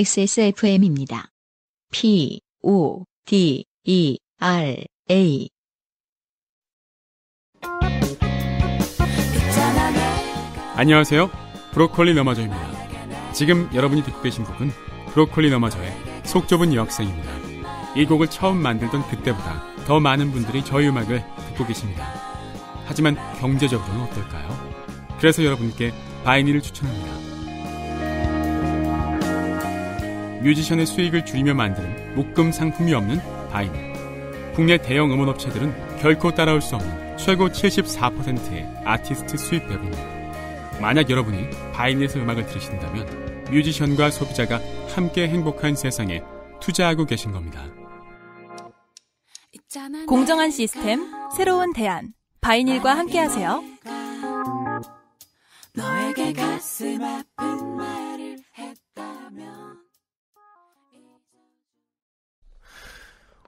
XSFM입니다. P, O, D, E, R, A. 안녕하세요. 브로콜리 너마저입니다. 지금 여러분이 듣고 계신 곡은 브로콜리 너마저의 속 좁은 여학생입니다. 이 곡을 처음 만들던 그때보다 더 많은 분들이 저희 음악을 듣고 계십니다. 하지만 경제적으로는 어떨까요? 그래서 여러분께 바이니를 추천합니다. 뮤지션의 수익을 줄이며 만드는 목금 상품이 없는 바이닐 국내 대형 음원 업체들은 결코 따라올 수 없는 최고 74%의 아티스트 수입 배분. 만약 여러분이 바이닐에서 음악을 들으신다면 뮤지션과 소비자가 함께 행복한 세상에 투자하고 계신 겁니다. 공정한 시스템, 새로운 대안, 바이닐과 함께하세요. 너에게 가슴 아픈 말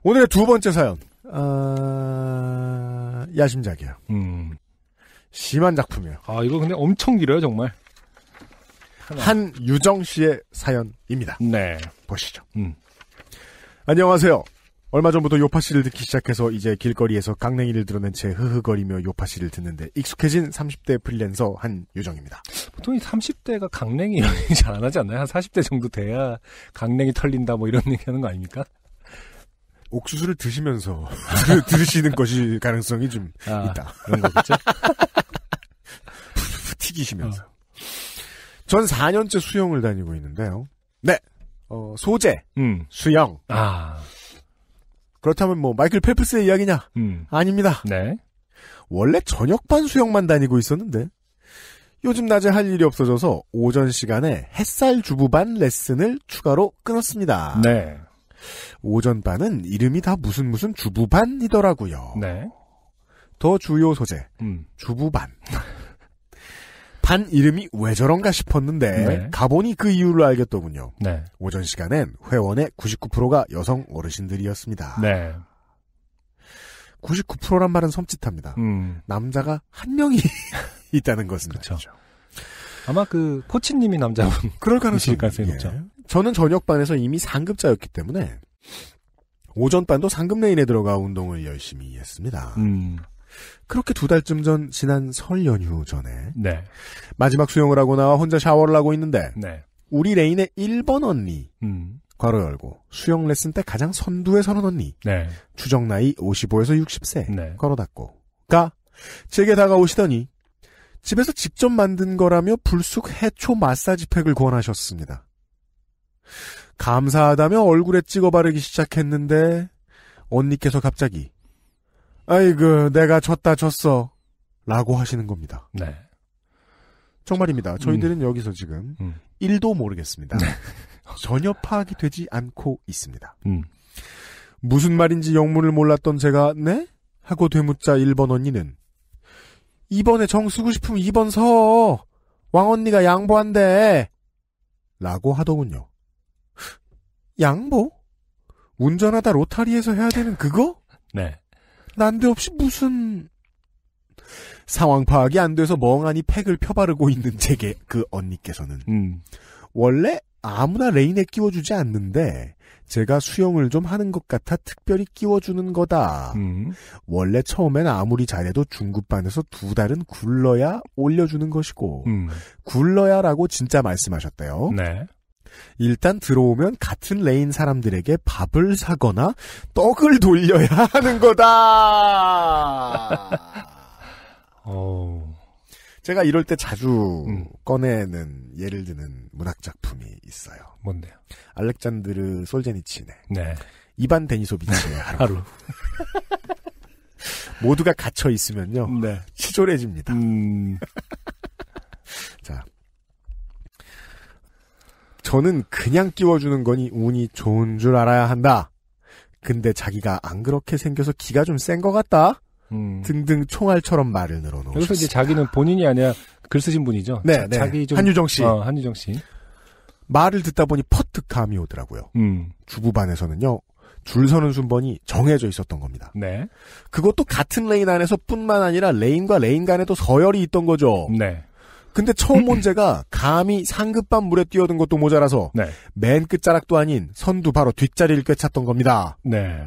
오늘의 두 번째 사연. 아... 야심작이에요. 음. 심한 작품이에요. 아, 이거 근데 엄청 길어요, 정말. 한유정 씨의 사연입니다. 네. 보시죠. 음. 안녕하세요. 얼마 전부터 요파 씨를 듣기 시작해서 이제 길거리에서 강냉이를 드러낸 채 흐흐거리며 요파 씨를 듣는데 익숙해진 30대 프리랜서 한유정입니다. 보통 이 30대가 강냉이 이런 얘잘안 하지 않나요? 한 40대 정도 돼야 강냉이 털린다 뭐 이런 얘기 하는 거 아닙니까? 옥수수를 드시면서 들으시는 것이 가능성이 좀 아, 있다. 그런 거겠죠? 튀기시면서. 어. 전 4년째 수영을 다니고 있는데요. 네. 어, 소재. 음. 수영. 아. 그렇다면 뭐 마이클 펠프스의 이야기냐? 음. 아닙니다. 네. 원래 저녁반 수영만 다니고 있었는데 요즘 낮에 할 일이 없어져서 오전 시간에 햇살 주부반 레슨을 추가로 끊었습니다. 네. 오전반은 이름이 다 무슨 무슨 주부반이더라고요. 네. 더 주요 소재. 음. 주부반. 반 이름이 왜 저런가 싶었는데 네. 가보니 그 이유를 알겠더군요. 네. 오전 시간엔 회원의 99%가 여성 어르신들이었습니다. 네. 99%란 말은 섬찟합니다. 음. 남자가 한 명이 있다는 것은 그렇죠. 아마 그 코치님이 남자분 그럴 가능성이 가능 높죠. 예. 저는 저녁반에서 이미 상급자였기 때문에 오전반도 상급 레인에 들어가 운동을 열심히 했습니다. 음. 그렇게 두 달쯤 전 지난 설 연휴 전에 네. 마지막 수영을 하고 나와 혼자 샤워를 하고 있는데 네. 우리 레인의 1번 언니 음. 괄호 열고 수영 레슨 때 가장 선두에 서는 언니 네. 추정 나이 55에서 60세 네. 괄호 닫고가 제게 다가오시더니 집에서 직접 만든 거라며 불쑥 해초 마사지 팩을 권하셨습니다. 감사하다며 얼굴에 찍어 바르기 시작했는데 언니께서 갑자기 아이그 내가 졌다 졌어 라고 하시는 겁니다. 네. 정말입니다. 저희들은 음. 여기서 지금 음. 1도 모르겠습니다. 네. 전혀 파악이 되지 않고 있습니다. 음. 무슨 말인지 영문을 몰랐던 제가 네? 하고 되묻자 1번 언니는 2번에정 쓰고 싶으면 2번 서 왕언니가 양보한대 라고 하더군요. 양보? 운전하다 로타리에서 해야 되는 그거? 네. 난데없이 무슨 상황 파악이 안 돼서 멍하니 팩을 펴바르고 있는 제게 그 언니께서는 음. 원래 아무나 레인에 끼워주지 않는데 제가 수영을 좀 하는 것 같아 특별히 끼워주는 거다. 음. 원래 처음엔 아무리 잘해도 중급반에서 두 달은 굴러야 올려주는 것이고 음. 굴러야라고 진짜 말씀하셨대요. 네. 일단 들어오면 같은 레인 사람들에게 밥을 사거나 떡을 돌려야 하는 거다. 어... 제가 이럴 때 자주 음. 꺼내는 예를 드는 문학 작품이 있어요. 뭔데요? 알렉산드르 솔제니친의 네. 이반 데니소비치의 하루. 하루. 모두가 갇혀 있으면요. 네. 치졸해집니다. 음... 자, 저는 그냥 끼워주는 거니 운이 좋은 줄 알아야 한다. 근데 자기가 안 그렇게 생겨서 기가 좀 센 것 같다. 음. 등등 총알처럼 말을 늘어놓으셨습 여기서 이제 자기는 본인이 아니야글 쓰신 분이죠. 네, 자, 네. 자기 좀, 한유정 씨. 어, 한유정 씨. 말을 듣다 보니 퍼뜩 감이 오더라고요. 음. 주부반에서는요. 줄 서는 순번이 정해져 있었던 겁니다. 네. 그것도 같은 레인 안에서 뿐만 아니라 레인과 레인 간에도 서열이 있던 거죠. 네. 근데 처음 문제가 감히 상급반 물에 뛰어든 것도 모자라서 네. 맨 끝자락도 아닌 선두 바로 뒷자리를 꿰찼던 겁니다. 네.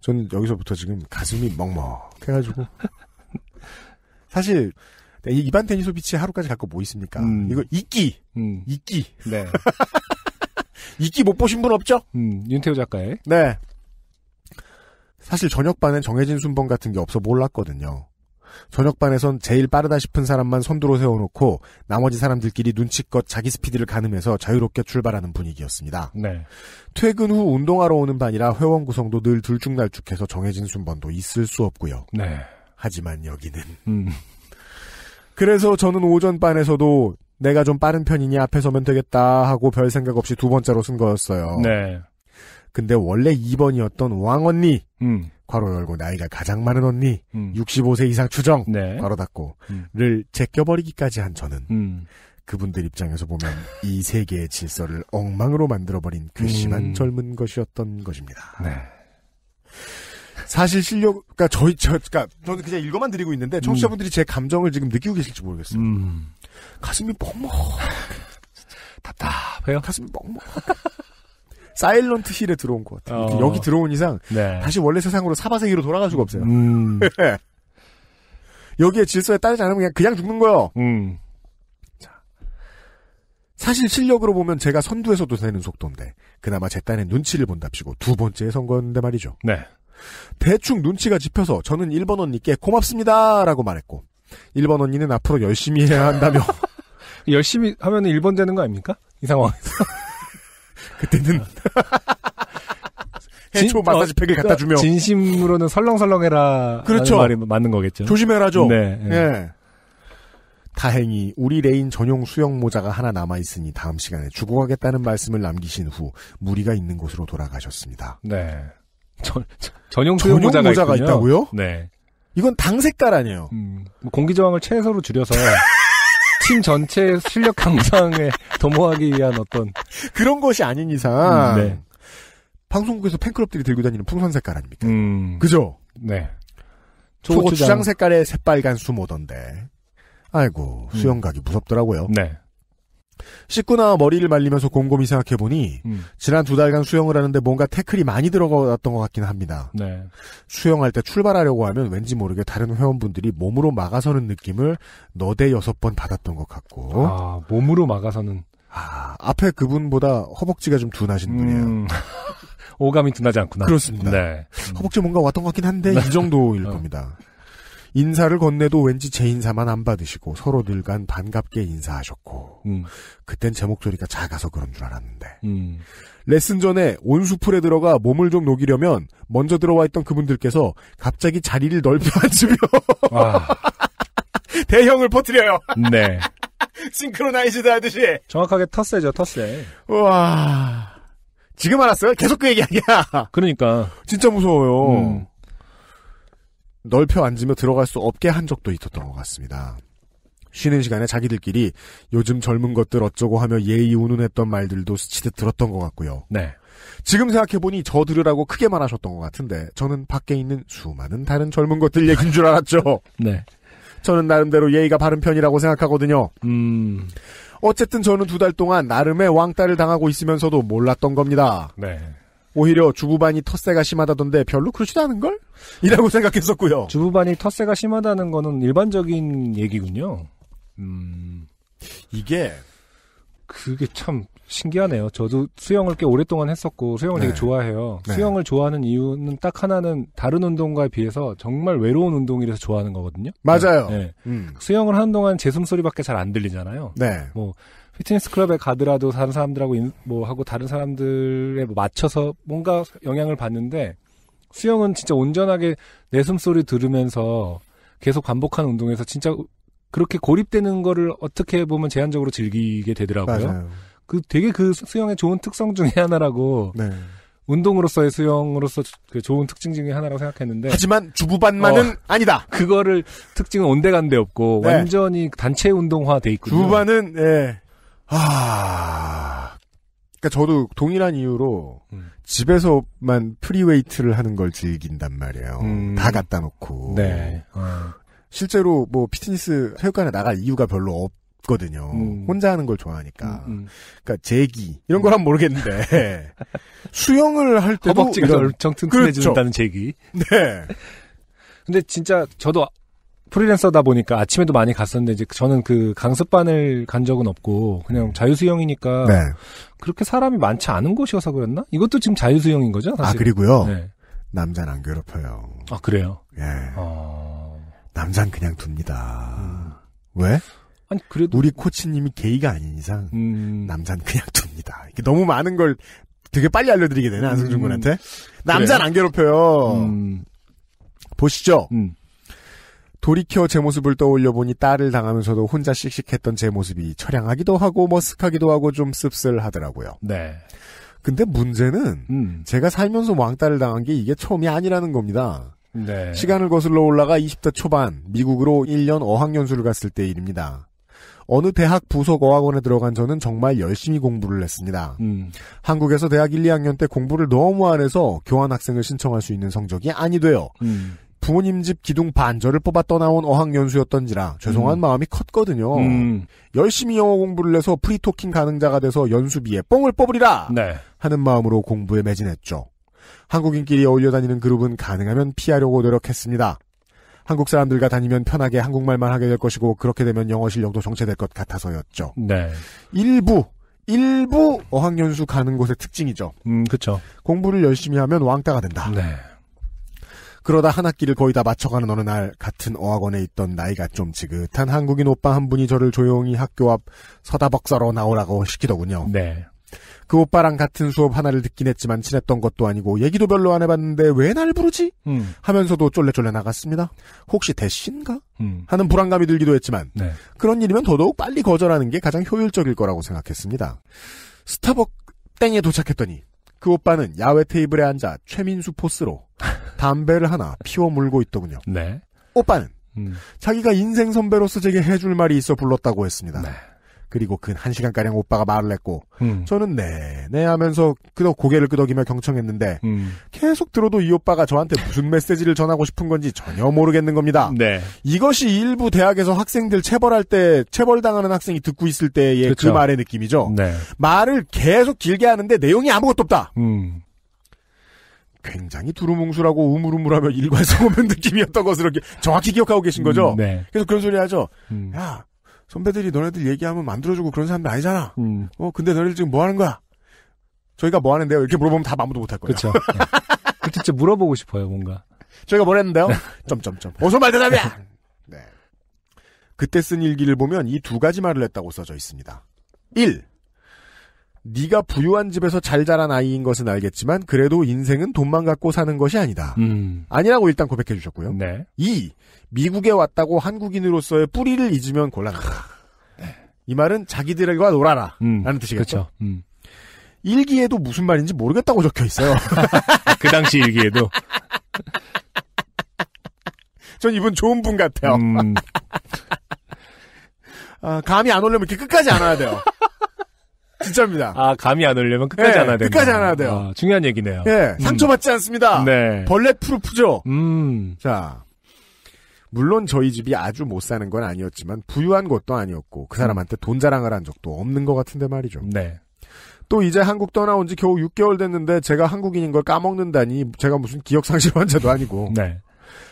저는 여기서부터 지금 가슴이 먹먹해가지고 사실 이반 테니소 비치 하루까지 갖고 뭐 있습니까? 음. 이거 이끼, 음. 이끼. 네. 이끼 못 보신 분 없죠? 음, 윤태호 작가의. 네. 사실 저녁반엔 정해진 순번 같은 게 없어 몰랐거든요. 저녁반에선 제일 빠르다 싶은 사람만 선두로 세워놓고 나머지 사람들끼리 눈치껏 자기 스피드를 가늠해서 자유롭게 출발하는 분위기였습니다. 네. 퇴근 후 운동하러 오는 반이라 회원 구성도 늘 들쭉날쭉해서 정해진 순번도 있을 수 없고요. 네. 하지만 여기는 음. 그래서 저는 오전 반에서도 내가 좀 빠른 편이니 앞에 서면 되겠다 하고 별 생각 없이 두 번째로 쓴 거였어요. 네. 근데 원래 2번이었던 왕언니. 음. 괄호 열고 나이가 가장 많은 언니 음. 65세 이상 추정 네. 괄호 닫고를 음. 제껴버리기까지 한 저는 음. 그분들 입장에서 보면 이 세계의 질서를 엉망으로 만들어버린 괘씸한 그 음. 젊은 것이었던 것입니다. 네. 사실 실력, 그러니까 저희 저, 그러니까 저는 그냥 읽어만 드리고 있는데 음. 청취자분들이 제 감정을 지금 느끼고 계실지 모르겠어요. 가슴이 멍멍 답답해요. 가슴이 멍멍. 사일런트 힐에 들어온 것 같아요. 어. 여기 들어온 이상 네. 다시 원래 세상으로 사바세기로 돌아갈 수가 없어요. 음. 네. 여기에 질서에 따르지 않으면 그냥, 그냥 죽는 거예요. 음. 사실 실력으로 보면 제가 선두에서도 되는 속도인데 그나마 제 딴의 눈치를 본답시고 두번째 선거였는데 말이죠. 네. 대충 눈치가 짚혀서 저는 1번 언니께 고맙습니다 라고 말했고 1번 언니는 앞으로 열심히 해야 한다며 열심히 하면 1번 되는 거 아닙니까? 이 상황에서 그때는 해초 마사지 어, 팩을 그러니까 갖다 주며 진심으로는 설렁설렁해라 그렇죠 말이 맞는 거겠죠 조심해라죠 네, 네. 예. 다행히 우리 레인 전용 수영 모자가 하나 남아 있으니 다음 시간에 주고 가겠다는 말씀을 남기신 후 무리가 있는 곳으로 돌아가셨습니다 네 전, 전용 수영 전용 모자가, 모자가 있다고요 네 이건 당 색깔 아니에요 음, 뭐 공기 저항을 최소로 줄여서 팀 전체 실력 강상에 도모하기 위한 어떤 그런 것이 아닌 이상 음, 네. 방송국에서 팬클럽들이 들고 다니는 풍선 색깔 아닙니까? 음, 그죠? 네. 초고추장 색깔의 새빨간 수모던데. 아이고 수영각이 무섭더라고요. 네. 씻고나와 머리를 말리면서 곰곰이 생각해보니 음. 지난 두 달간 수영을 하는데 뭔가 태클이 많이 들어갔던 것 같긴 합니다. 네. 수영할 때 출발하려고 하면 왠지 모르게 다른 회원분들이 몸으로 막아서는 느낌을 너대 여섯 번 받았던 것 같고 아 몸으로 막아서는 아, 앞에 그분보다 허벅지가 좀 둔하신 음. 분이에요. 오감이 둔하지 않구나. 그렇습니다. 네. 허벅지 뭔가 왔던 것 같긴 한데 네. 이 정도일 어. 겁니다. 인사를 건네도 왠지 제 인사만 안 받으시고 서로들 간 반갑게 인사하셨고 음. 그땐 제 목소리가 작아서 그런 줄 알았는데 음. 레슨 전에 온수풀에 들어가 몸을 좀 녹이려면 먼저 들어와 있던 그분들께서 갑자기 자리를 넓혀 앉으며 아. 대형을 퍼뜨려요. 네. 싱크로나이즈드 하듯이. 정확하게 텃세죠, 텃세. 우 와. 지금 알았어요? 계속 그 얘기 아니야. 그러니까. 진짜 무서워요. 음. 넓혀 앉으며 들어갈 수 없게 한 적도 있었던 것 같습니다. 쉬는 시간에 자기들끼리 요즘 젊은 것들 어쩌고 하며 예의 운운했던 말들도 스치듯 들었던 것 같고요. 네. 지금 생각해보니 저 들으라고 크게 말하셨던 것 같은데 저는 밖에 있는 수많은 다른 젊은 것들 얘기인 줄 알았죠. 네. 저는 나름대로 예의가 바른 편이라고 생각하거든요. 음. 어쨌든 저는 두 달 동안 나름의 왕따를 당하고 있으면서도 몰랐던 겁니다. 네. 오히려 주부반이 텃세가 심하다던데 별로 그렇지도 않은걸? 이라고 생각했었고요. 주부반이 텃세가 심하다는 거는 일반적인 얘기군요. 음. 이게 그게 참 신기하네요. 저도 수영을 꽤 오랫동안 했었고 수영을 네. 되게 좋아해요. 네. 수영을 좋아하는 이유는 딱 하나는 다른 운동과에 비해서 정말 외로운 운동이라서 좋아하는 거거든요. 맞아요. 네. 네. 음. 수영을 하는 동안 제 숨소리밖에 잘 안 들리잖아요. 네. 뭐 피트니스 클럽에 가더라도 다른 사람들하고 인, 뭐 하고 다른 사람들에 뭐 맞춰서 뭔가 영향을 받는데 수영은 진짜 온전하게 내 숨소리 들으면서 계속 반복하는 운동에서 진짜 그렇게 고립되는 거를 어떻게 보면 제한적으로 즐기게 되더라고요. 맞아요. 그 되게 그 수영의 좋은 특성 중의 하나라고 네. 운동으로서의 수영으로서 그 좋은 특징 중의 하나라고 생각했는데 하지만 주부반만은 어, 아니다. 그거를 특징은 온데간데 없고 네. 완전히 단체 운동화 돼있거든요 주부반은 예. 아, 그러니까 저도 동일한 이유로 음. 집에서만 프리웨이트를 하는 걸 즐긴단 말이에요. 음. 다 갖다 놓고. 네. 어. 실제로 뭐 피트니스 체육관에 나갈 이유가 별로 없. 거든요. 음. 혼자 하는 걸 좋아하니까. 음, 음. 그러니까 제기 이런 거면 모르겠는데 수영을 할 때도 허벅지가 이런... 엄청 튼튼해진다는 그렇죠. 제기. 네. 근데 진짜 저도 프리랜서다 보니까 아침에도 많이 갔었는데 이제 저는 그 강습반을 간 적은 없고 그냥 음. 자유수영이니까 네. 그렇게 사람이 많지 않은 곳이어서 그랬나? 이것도 지금 자유수영인 거죠? 아, 사실. 아 그리고요 네. 남자는 안 괴롭혀요. 아 그래요? 예. 어... 남자는 그냥 둡니다. 음. 왜? 아니 그래도 우리 코치님이 게이가 아닌 이상 음... 남자는 그냥 둡니다. 이게 너무 많은 걸 되게 빨리 알려드리게 되네 안승준 음... 군한테 남자는 안 괴롭혀요. 음. 보시죠. 음. 돌이켜 제 모습을 떠올려 보니 딸을 당하면서도 혼자 씩씩했던 제 모습이 처량하기도 하고 머쓱하기도 하고 좀 씁쓸하더라고요. 네. 근데 문제는 음. 제가 살면서 왕따를 당한 게 이게 처음이 아니라는 겁니다. 네. 시간을 거슬러 올라가 20대 초반 미국으로 1년 어학연수를 갔을 때 일입니다. 어느 대학 부속 어학원에 들어간 저는 정말 열심히 공부를 했습니다. 음. 한국에서 대학 1, 2학년 때 공부를 너무 안 해서 교환학생을 신청할 수 있는 성적이 아니 돼요. 음. 부모님 집 기둥 반절을 뽑아 떠나온 어학연수였던지라 죄송한 음. 마음이 컸거든요. 음. 열심히 영어 공부를 해서 프리토킹 가능자가 돼서 연수비에 뽕을 뽑으리라 네. 하는 마음으로 공부에 매진했죠. 한국인끼리 어울려 다니는 그룹은 가능하면 피하려고 노력했습니다. 한국 사람들과 다니면 편하게 한국말만 하게 될 것이고 그렇게 되면 영어 실력도 정체될 것 같아서였죠. 네. 일부 일부 어학연수 가는 곳의 특징이죠. 음, 그렇 공부를 열심히 하면 왕따가 된다. 네. 그러다 한 학기를 거의 다 마쳐가는 어느 날 같은 어학원에 있던 나이가 좀 지긋한 한국인 오빠 한 분이 저를 조용히 학교 앞 서다벅사로 나오라고 시키더군요. 네. 그 오빠랑 같은 수업 하나를 듣긴 했지만 친했던 것도 아니고 얘기도 별로 안 해봤는데 왜 날 부르지? 음. 하면서도 쫄래쫄래 나갔습니다. 혹시 대신가? 음. 하는 불안감이 들기도 했지만 네. 그런 일이면 더더욱 빨리 거절하는 게 가장 효율적일 거라고 생각했습니다. 스타벅 땡에 도착했더니 그 오빠는 야외 테이블에 앉아 최민수 포스로 담배를 하나 피워 물고 있더군요. 네. 오빠는 음. 자기가 인생 선배로서 제게 해줄 말이 있어 불렀다고 했습니다. 네. 그리고 근 그 한시간가량 오빠가 말을 했고 음. 저는 네네 네 하면서 끄덕 고개를 끄덕이며 경청했는데 음. 계속 들어도 이 오빠가 저한테 무슨 메시지를 전하고 싶은 건지 전혀 모르겠는 겁니다. 네. 이것이 일부 대학에서 학생들 체벌할 때 체벌당하는 학생이 듣고 있을 때의 그쵸. 그 그렇죠. 말의 느낌이죠. 네. 말을 계속 길게 하는데 내용이 아무것도 없다. 음. 굉장히 두루뭉술하고 우물우물하며 일관성 없는 느낌이었던 것으로 정확히 기억하고 계신 거죠. 음, 네. 그래서 그런 소리 하죠. 음. 야 선배들이 너네들 얘기하면 만들어주고 그런 사람들 아니잖아. 음. 어, 근데 너네들 지금 뭐 하는 거야? 저희가 뭐 하는데요? 이렇게 물어보면 답 아무도 못할 거예요. 그렇죠. 그 진짜 물어보고 싶어요, 뭔가. 저희가 뭘 했는데요? 점점점. 어서 말 대답이야! 네. 그때 쓴 일기를 보면 이 두 가지 말을 했다고 써져 있습니다. 1. 네가 부유한 집에서 잘 자란 아이인 것은 알겠지만 그래도 인생은 돈만 갖고 사는 것이 아니다. 음. 아니라고 일단 고백해 주셨고요. 네. 2. 미국에 왔다고 한국인으로서의 뿌리를 잊으면 곤란하다. 네. 이 말은 자기들과 놀아라 음. 라는 뜻이겠죠. 그쵸. 음. 일기에도 무슨 말인지 모르겠다고 적혀 있어요. 그 당시 일기에도. 전 이분 좋은 분 같아요. 음. 아, 감이 안 오려면 이렇게 끝까지 안 와야 돼요. 진짜입니다. 아, 감이 안 오려면 끝까지 네, 안와야 돼요. 끝까지 안와야 돼요. 아, 중요한 얘기네요. 예, 상처받지 않습니다. 네. 벌레 프루프죠? 음. 자. 물론 저희 집이 아주 못 사는 건 아니었지만 부유한 것도 아니었고 그 사람한테 돈 자랑을 한 적도 없는 것 같은데 말이죠. 네. 또 이제 한국 떠나온 지 겨우 6개월 됐는데 제가 한국인인 걸 까먹는다니 제가 무슨 기억상실 환자도 아니고. 네.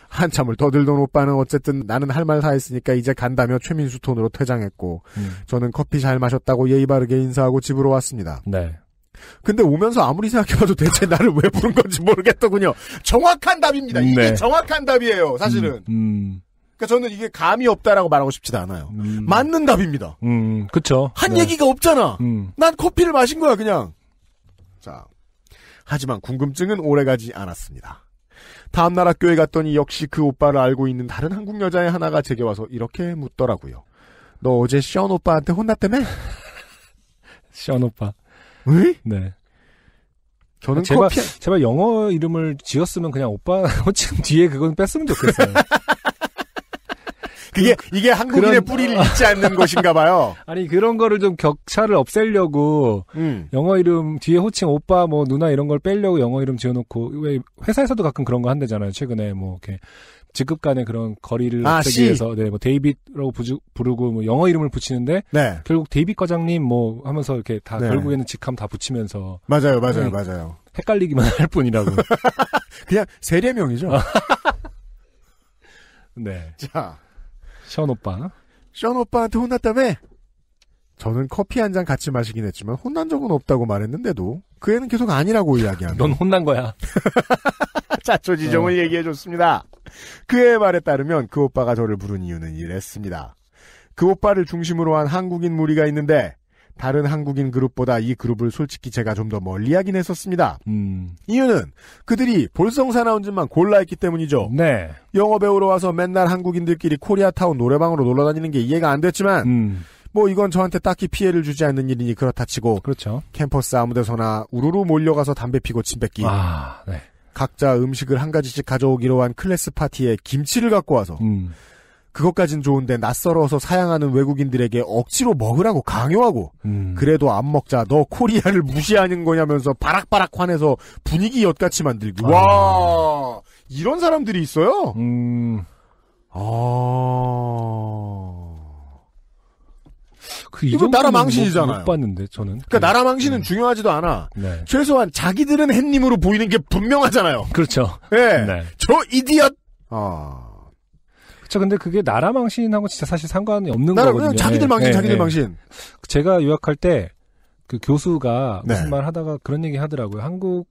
한참을 더들던 오빠는 어쨌든 나는 할 말 다 했으니까 이제 간다며 최민수 톤으로 퇴장했고 음. 저는 커피 잘 마셨다고 예의 바르게 인사하고 집으로 왔습니다. 네. 근데 오면서 아무리 생각해봐도 대체 나를 왜 부른 건지 모르겠더군요. 정확한 답입니다. 이게 네. 정확한 답이에요. 사실은. 음, 음. 그러니까 저는 이게 감이 없다라고 말하고 싶지도 않아요. 음. 맞는 답입니다. 음, 그쵸. 한 네. 얘기가 없잖아. 음. 난 커피를 마신 거야, 그냥. 자. 하지만 궁금증은 오래가지 않았습니다. 다음날 학교에 갔더니 역시 그 오빠를 알고 있는 다른 한국 여자의 하나가 제게 와서 이렇게 묻더라고요. 너 어제 시언 오빠한테 혼났다며? 시언 오빠. 왜? 네. 저는 제발, 커피... 제발 영어 이름을 지었으면 그냥 오빠 호칭 뒤에 그건 뺐으면 좋겠어요. 그게 그, 이게 한국인의 그런... 뿌리를 잊지 않는 것인가 봐요. 아니 그런 거를 좀 격차를 없애려고 음. 영어 이름 뒤에 호칭 오빠 뭐 누나 이런 걸 빼려고 영어 이름 지어놓고 왜 회사에서도 가끔 그런 거 한대잖아요. 최근에 뭐 이렇게 직급 간의 그런 거리를 아, 없애기 위해서 네, 뭐데이빗라고 부르고 뭐 영어 이름을 붙이는데 네. 결국 데이빗 과장님 뭐 하면서 이렇게 다 네. 결국에는 직함 다 붙이면서 맞아요, 맞아요, 네. 맞아요. 헷갈리기만 할 뿐이라고. 그냥 세례명이죠. 네. 자, 션 오빠. 션 오빠한테 혼났다며? 저는 커피 한 잔 같이 마시긴 했지만 혼난 적은 없다고 말했는데도 그 애는 계속 아니라고 이야기하며 넌 혼난 거야. 자초지종을 어. 네. 얘기해줬습니다. 그의 애 말에 따르면 그 오빠가 저를 부른 이유는 이랬습니다. 그 오빠를 중심으로 한 한국인 무리가 있는데 다른 한국인 그룹보다 이 그룹을 솔직히 제가 좀 더 멀리하긴 했었습니다. 음. 이유는 그들이 볼성사나운즈만 골라했기 때문이죠. 네. 영어 배우러 와서 맨날 한국인들끼리 코리아타운 노래방으로 놀러 다니는 게 이해가 안 됐지만 음. 뭐 이건 저한테 딱히 피해를 주지 않는 일이니 그렇다 치고 그렇죠. 캠퍼스 아무데서나 우르르 몰려가서 담배 피고 침 뱉기. 아, 네. 각자 음식을 한 가지씩 가져오기로 한 클래스 파티에 김치를 갖고 와서 음. 그것까진 좋은데 낯설어서 사양하는 외국인들에게 억지로 먹으라고 강요하고 음. 그래도 안 먹자 너 코리아를 무시하는 거냐면서 바락바락 화내서 분위기 엿같이 만들고 아. 와 이런 사람들이 있어요. 음. 아. 그 이거 나라 뭐 망신이잖아요. 못, 봤는데 저는. 그러니까 그, 나라 망신은 음. 중요하지도 않아. 네. 최소한 자기들은 햇님으로 보이는 게 분명하잖아요. 그렇죠. 네. 네. 저 이디엇. 아. 자, 근데 그게 나라 망신하고 진짜 사실 상관이 없는 나라, 거거든요. 자기들 예, 망신, 네, 자기들 네. 망신. 제가 요약할 때 그 교수가 네. 무슨 말 하다가 그런 얘기 하더라고요. 한국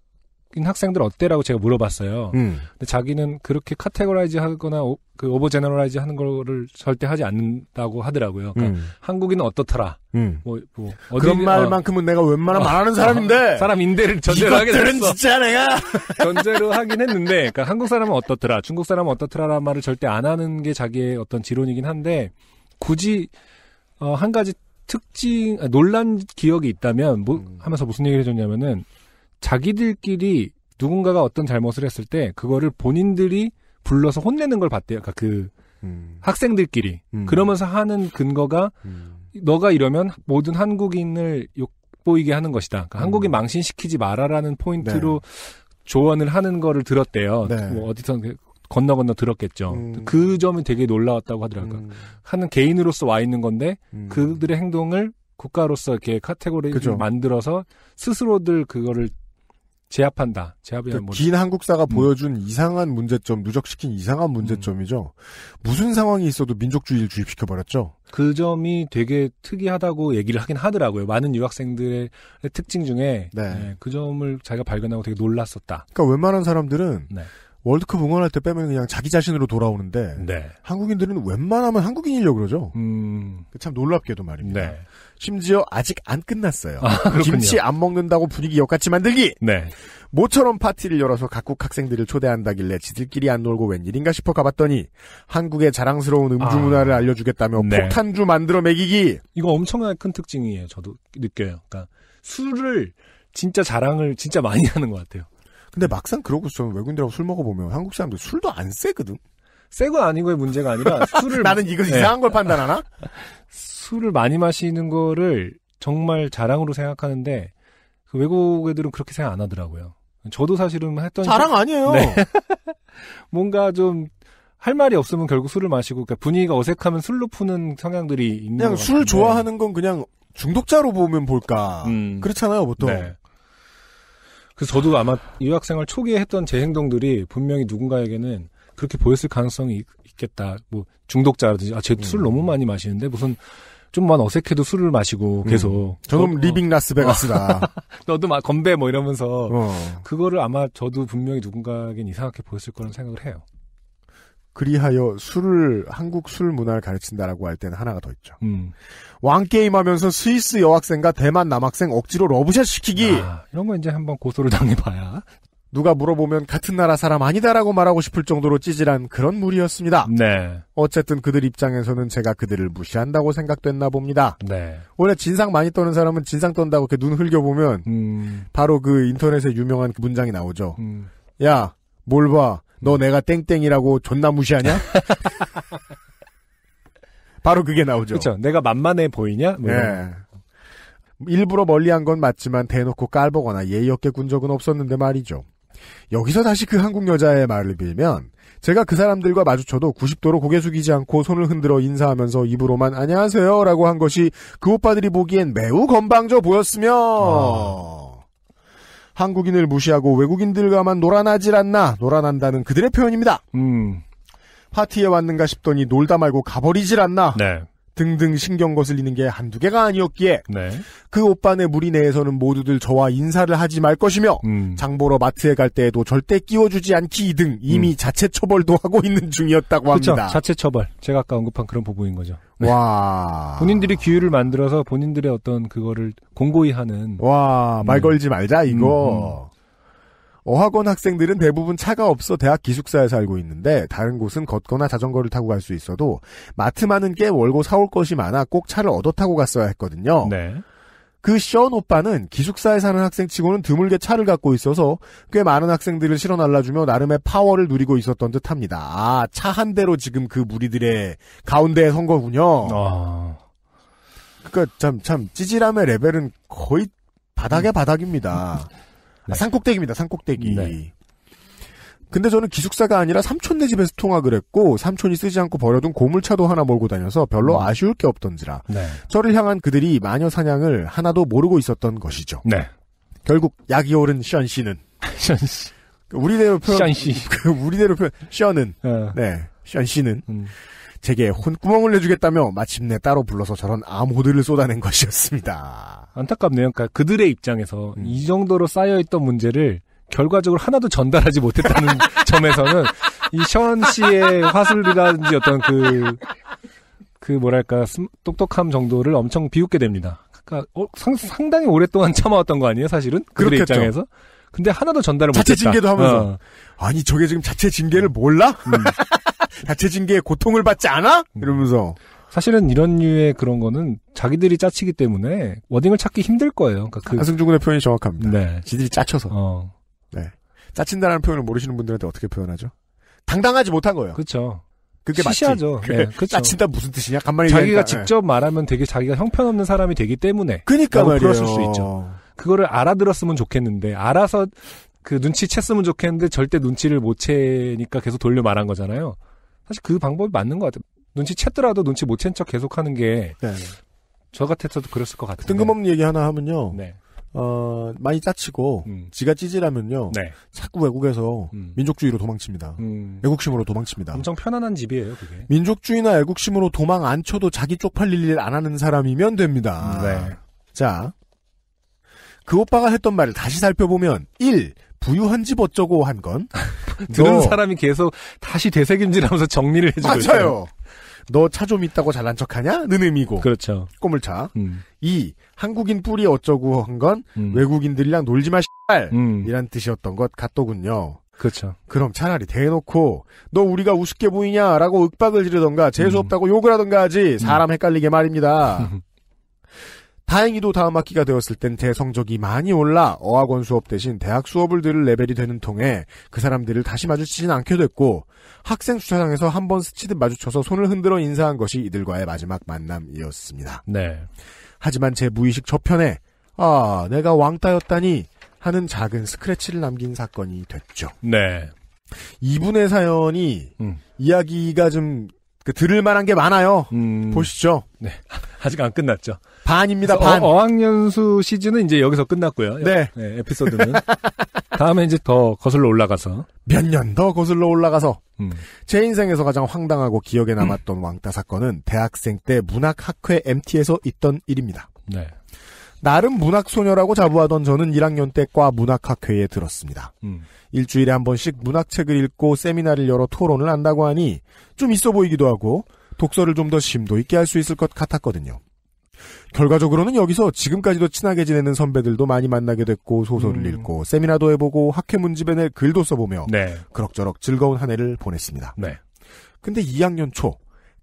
학생들 어때라고 제가 물어봤어요. 음. 근데 자기는 그렇게 카테고라이즈 하거나 오, 그 오버 제너럴라이즈 하는 거를 절대 하지 않는다고 하더라고요. 그러니까 음. 한국인은 어떻더라. 음. 뭐, 뭐 어디, 그런 어. 말만큼은 어, 내가 웬만하면 어, 말하는 사람인데 어, 사람인데를 전제로 하게 됐어. 진짜 내가 전제로 하긴 했는데 그러니까 한국 사람은 어떻더라, 중국 사람은 어떻더라라는 말을 절대 안 하는 게 자기의 어떤 지론이긴 한데 굳이 어, 한 가지 특징 아, 논란 기억이 있다면 뭐 음. 하면서 무슨 얘기를 해줬냐면은 자기들끼리 누군가가 어떤 잘못을 했을 때 그거를 본인들이 불러서 혼내는 걸 봤대요. 그러니까 그 음. 학생들끼리 음. 그러면서 하는 근거가 음. 너가 이러면 모든 한국인을 욕보이게 하는 것이다. 그러니까 음. 한국인 망신시키지 마라라는 포인트로 네. 조언을 하는 거를 들었대요. 네. 그 뭐 어디선 그 건너 건너 들었겠죠. 음. 그 점이 되게 놀라웠다고 하더라고요. 음. 그러니까 하는 개인으로서 와 있는 건데 음. 그들의 행동을 국가로서 이렇게 카테고리를 그죠. 만들어서 스스로들 그거를 제압한다. 제압이란 그러니까 긴 한국사가 음. 보여준 이상한 문제점, 누적시킨 이상한 음. 문제점이죠. 음. 무슨 상황이 있어도 민족주의를 주입시켜 버렸죠. 그 점이 되게 특이하다고 얘기를 하긴 하더라고요. 많은 유학생들의 특징 중에 네. 네, 그 점을 자기가 발견하고 되게 놀랐었다. 그러니까 웬만한 사람들은 네. 월드컵 응원할 때 빼면 그냥 자기 자신으로 돌아오는데 네. 한국인들은 웬만하면 한국인이려고 그러죠. 음. 참 놀랍게도 말입니다. 네. 심지어 아직 안 끝났어요. 아, 김치 안 먹는다고 분위기 역같이 만들기. 네. 모처럼 파티를 열어서 각국 학생들을 초대한다길래 지들끼리 안 놀고 웬일인가 싶어 가봤더니 한국의 자랑스러운 음주 아. 문화를 아... 알려주겠다며 네. 폭탄주 만들어 먹이기. 이거 엄청나게 큰 특징이에요. 저도 느껴요. 그러니까 술을 진짜 자랑을 진짜 많이 하는 것 같아요. 근데 막상 그러고 서 외국인들하고 술 먹어보면 한국 사람들 술도 안 세거든. 새거 아니고의 문제가 아니라 술을 나는 이거 네. 이상한 걸 판단하나? 술을 많이 마시는 거를 정말 자랑으로 생각하는데 그 외국 애들은 그렇게 생각 안 하더라고요. 저도 사실은 했던 자랑 게... 아니에요. 네. 뭔가 좀 할 말이 없으면 결국 술을 마시고 그러니까 분위기가 어색하면 술로 푸는 성향들이 있는 그냥 술 좋아하는 건 그냥 중독자로 보면 볼까 음. 그렇잖아요 보통. 네. 그래서 저도 아마 유학생활 초기에 했던 제 행동들이 분명히 누군가에게는 그렇게 보였을 가능성이 있겠다. 뭐 중독자라든지 아, 제술 음. 너무 많이 마시는데 무슨 좀만 어색해도 술을 마시고 음. 계속. 음. 저놈 어, 리빙 라스베가스다. 너도 막 건배 뭐 이러면서 어. 그거를 아마 저도 분명히 누군가에겐 이상하게 보였을 거라는 생각을 해요. 그리하여 술을 한국 술 문화를 가르친다라고 할 때는 하나가 더 있죠. 음. 왕 게임하면서 스위스 여학생과 대만 남학생 억지로 러브샷 시키기. 아, 이런 거 이제 한번 고소를 당해봐야 누가 물어보면 같은 나라 사람 아니다라고 말하고 싶을 정도로 찌질한 그런 물이었습니다 네. 어쨌든 그들 입장에서는 제가 그들을 무시한다고 생각됐나 봅니다. 네. 원래 진상 많이 떠는 사람은 진상 떤다고 이렇게 눈 흘겨보면 음. 바로 그 인터넷에 유명한 그 문장이 나오죠. 음. 야, 뭘 봐. 너 음. 내가 땡땡이라고 존나 무시하냐? 바로 그게 나오죠. 그렇죠. 내가 만만해 보이냐? 뭐 네. 일부러 멀리한 건 맞지만 대놓고 깔보거나 예의 없게 군 적은 없었는데 말이죠. 여기서 다시 그 한국 여자의 말을 빌면 제가 그 사람들과 마주쳐도 90도로 고개 숙이지 않고 손을 흔들어 인사하면서 입으로만 안녕하세요 라고 한 것이 그 오빠들이 보기엔 매우 건방져 보였으며 아. 한국인을 무시하고 외국인들과만 놀아나질 않나 놀아난다는 그들의 표현입니다. 음. 파티에 왔는가 싶더니 놀다 말고 가버리질 않나. 네. 등등 신경 거슬리는 게 한두 개가 아니었기에 네. 그 오빠네 무리 내에서는 모두들 저와 인사를 하지 말 것이며 음. 장보러 마트에 갈 때에도 절대 끼워주지 않기 등 이미 음. 자체 처벌도 하고 있는 중이었다고 합니다. 그쵸? 자체 처벌. 제가 아까 언급한 그런 부분인 거죠. 네. 와. 본인들이 기회를 만들어서 본인들의 어떤 그거를 공고히 하는. 와, 말 음. 걸지 말자, 이거. 음, 음. 어학원 학생들은 대부분 차가 없어 대학 기숙사에 살고 있는데 다른 곳은 걷거나 자전거를 타고 갈 수 있어도 마트만은 꽤 월고 사올 것이 많아 꼭 차를 얻어 타고 갔어야 했거든요. 네. 그 션 오빠는 기숙사에 사는 학생치고는 드물게 차를 갖고 있어서 꽤 많은 학생들을 실어 날라주며 나름의 파워를 누리고 있었던 듯합니다. 아, 차 한 대로 지금 그 무리들의 가운데에 선 거군요. 아... 그니까 참참 참 찌질함의 레벨은 거의 바닥의 바닥입니다. 네. 아, 산꼭대기입니다. 산꼭대기. 네. 근데 저는 기숙사가 아니라 삼촌네 집에서 통학을 했고 삼촌이 쓰지 않고 버려둔 고물차도 하나 몰고 다녀서 별로 음. 아쉬울 게 없던지라 네. 저를 향한 그들이 마녀 사냥을 하나도 모르고 있었던 것이죠. 네. 결국 약이 오른 션 씨는 션 씨. 우리대로 표현 션 씨. 우리대로 표현 션은 어. 네. 션 씨는 음. 제게 혼구멍을 내주겠다며 마침내 따로 불러서 저런 암호들을 쏟아낸 것이었습니다. 안타깝네요. 그러니까 그들의 입장에서 음. 이 정도로 쌓여있던 문제를 결과적으로 하나도 전달하지 못했다는 점에서는 이 션 씨의 화술이라든지 어떤 그, 그 뭐랄까, 똑똑함 정도를 엄청 비웃게 됩니다. 그러니까 어, 상, 당히 오랫동안 참아왔던 거 아니에요, 사실은? 그들의 그렇겠죠. 입장에서? 근데 하나도 전달을 못했다. 자체 징계도 하면서 어. 아니 저게 지금 자체 징계를 몰라? 음. 자체 징계에 고통을 받지 않아? 음. 이러면서 사실은 이런 류의 그런 거는 자기들이 짜치기 때문에 워딩을 찾기 힘들 거예요. 그러니까 그 한승준 군의 표현이 정확합니다. 네. 지들이 짜쳐서. 어. 네. 짜친다라는 표현을 모르시는 분들한테 어떻게 표현하죠? 당당하지 못한 거예요. 그렇죠. 그게 시시하죠. 맞지. 그 네, 그렇죠. 짜친다 무슨 뜻이냐? 간만에 자기가 얘기하니까. 직접 말하면 되게 자기가 형편없는 사람이 되기 때문에. 그니까 말이에요. 그럴 수 있죠. 그거를 알아들었으면 좋겠는데 알아서 그 눈치 챘으면 좋겠는데 절대 눈치를 못 채니까 계속 돌려 말한 거잖아요. 사실 그 방법이 맞는 것 같아요. 눈치 챘더라도 눈치 못 챈 척 계속하는 게저 네. 같아서도 그랬을 것 같아요. 뜬금없는 얘기 하나 하면요. 네. 어, 많이 짜치고, 음. 지가 찌질하면요. 네. 자꾸 외국에서 음. 민족주의로 도망칩니다. 음. 애국심으로 도망칩니다. 엄청 편안한 집이에요, 그게. 민족주의나 애국심으로 도망 안 쳐도 자기 쪽팔릴 일 안 하는 사람이면 됩니다. 네. 자, 그 오빠가 했던 말을 다시 살펴보면 1. 부유한 집 어쩌고 한 건 들은 사람이 계속 다시 되새김질하면서 정리를 해주고 맞아요. 너 차 좀 있다고 잘난 척하냐? 는 의미고. 그렇죠. 꼬물차. 음. 2. 한국인 뿌리 어쩌고 한건 음. 외국인들이랑 놀지 마 씨발 음. 이란 뜻이었던 것 같더군요. 그렇죠. 그럼 차라리 대놓고 너 우리가 우습게 보이냐라고 윽박을 지르던가 재수 없다고 음. 욕을 하던가 하지 사람 음. 헷갈리게 말입니다. 다행히도 다음 학기가 되었을 땐 제 성적이 많이 올라 어학원 수업 대신 대학 수업을 들을 레벨이 되는 통에 그 사람들을 다시 마주치진 않게 됐고 학생 주차장에서 한 번 스치듯 마주쳐서 손을 흔들어 인사한 것이 이들과의 마지막 만남이었습니다. 네. 하지만 제 무의식 저편에 아 내가 왕따였다니 하는 작은 스크래치를 남긴 사건이 됐죠. 네. 이분의 사연이 음. 이야기가 좀그 들을 만한 게 많아요. 음... 보시죠. 네. 아직 안 끝났죠. 반입니다. 반. 어, 학연수 시즌은 이제 여기서 끝났고요. 네. 네 에피소드는 다음에 이제 더 거슬러 올라가서 몇 년 더 거슬러 올라가서 음. 제 인생에서 가장 황당하고 기억에 남았던 음. 왕따 사건은 대학생 때 문학학회 MT에서 있던 일입니다. 네. 나름 문학소녀라고 자부하던 저는 1학년 때과 문학학회에 들었습니다. 음. 일주일에 한 번씩 문학책을 읽고 세미나를 열어 토론을 한다고 하니 좀 있어 보이기도 하고 독서를 좀 더 심도 있게 할 수 있을 것 같았거든요. 결과적으로는 여기서 지금까지도 친하게 지내는 선배들도 많이 만나게 됐고 소설을 음. 읽고 세미나도 해보고 학회 문집에 글도 써보며 네. 그럭저럭 즐거운 한 해를 보냈습니다. 네. 근데 2학년 초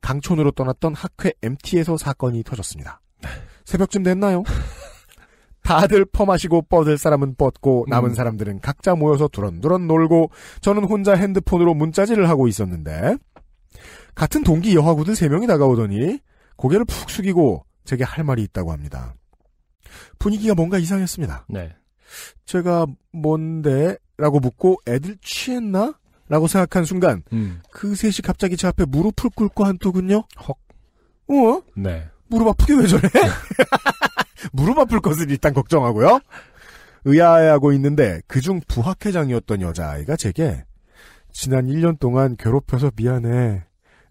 강촌으로 떠났던 학회 MT에서 사건이 터졌습니다. 네. 새벽쯤 됐나요? 다들 퍼마시고 뻗을 사람은 뻗고 음. 남은 음. 사람들은 각자 모여서 두런두런 놀고 저는 혼자 핸드폰으로 문자질을 하고 있었는데 같은 동기 여하구들 세명이 다가오더니 고개를 푹 숙이고 제게 할 말이 있다고 합니다. 분위기가 뭔가 이상했습니다. 네. 제가 뭔데? 라고 묻고 애들 취했나? 라고 생각한 순간 음. 그 셋이 갑자기 제 앞에 무릎을 꿇고 한토군요. 헉. 어? 네. 무릎 아프게 왜 저래? 무릎 아플 것을 일단 걱정하고요. 의아해하고 있는데 그중 부학회장이었던 여자아이가 제게 지난 1년 동안 괴롭혀서 미안해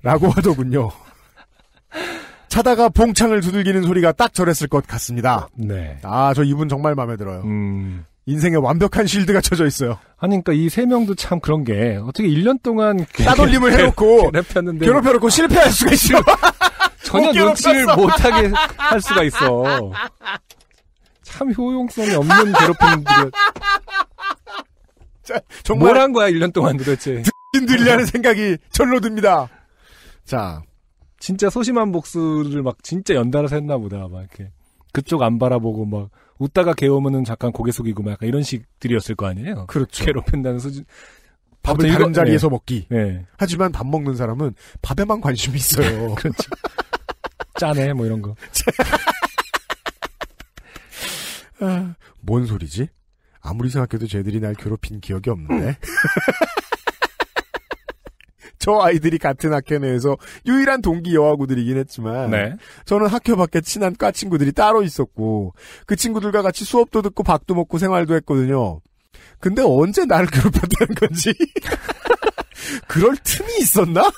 라고 하더군요. 차다가 봉창을 두들기는 소리가 딱 저랬을 것 같습니다. 네. 아, 저 이분 정말 마음에 들어요. 음. 인생에 완벽한 실드가 쳐져 있어요. 아니, 그니까 러이세 명도 참 그런 게, 어떻게 1년 동안. 따돌림을 해놓고, 괴롭혔는데. 괴롭혀놓고 실패할 수가 있어. 전혀 눈치를 못하게 할 수가 있어. 참 효용성이 없는 괴롭힘들. 자, 정말 뭘한 거야 1년 동안 도대체. 인들이라는 생각이 절로 듭니다. 자, 진짜 소심한 복수를 막 진짜 연달아서 했나 보다. 막 이렇게 그쪽 안 바라보고 막 웃다가 개우면은 잠깐 고개 숙이고 막 약간 이런 식들이었을 거 아니에요. 그렇죠. 괴롭힌다는 소준 밥을 다른 자리에서 네. 먹기. 네. 하지만 밥 먹는 사람은 밥에만 관심이 있어요. 그렇죠. 짜네 뭐 이런 거. 아, 뭔 소리지? 아무리 생각해도 쟤들이 날 괴롭힌 기억이 없는데. 저 아이들이 같은 학교 내에서 유일한 동기 여아구들이긴 했지만 네. 저는 학교 밖에 친한 과 친구들이 따로 있었고 그 친구들과 같이 수업도 듣고 밥도 먹고 생활도 했거든요. 근데 언제 나를 괴롭혔다는 건지 그럴 틈이 있었나?